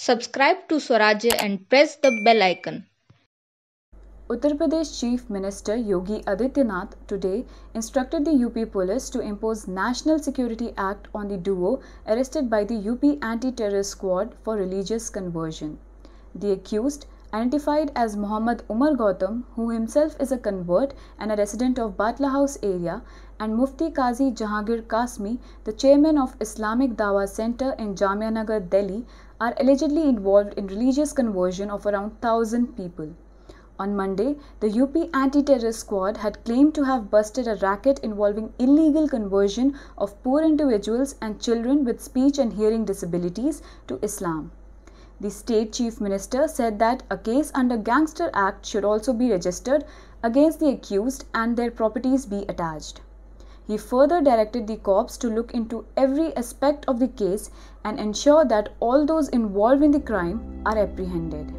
Subscribe to Swarajya and press the bell icon. Uttar Pradesh Chief Minister Yogi Adityanath today instructed the UP police to impose National Security Act on the duo arrested by the UP Anti-Terror Squad for religious conversion. The accused identified as Muhammad Umar Gautam, who himself is a convert and a resident of Batla House area, and Mufti Qazi Jahangir Kasmi, the chairman of Islamic Dawa Center in Jamianagar, Delhi, are allegedly involved in religious conversion of around 1000 people. On Monday, the UP anti terrorist squad had claimed to have busted a racket involving illegal conversion of poor individuals and children with speech and hearing disabilities to Islam. The state chief minister said that a case under Gangster Act should also be registered against the accused and their properties be attached. He further directed the cops to look into every aspect of the case and ensure that all those involved in the crime are apprehended.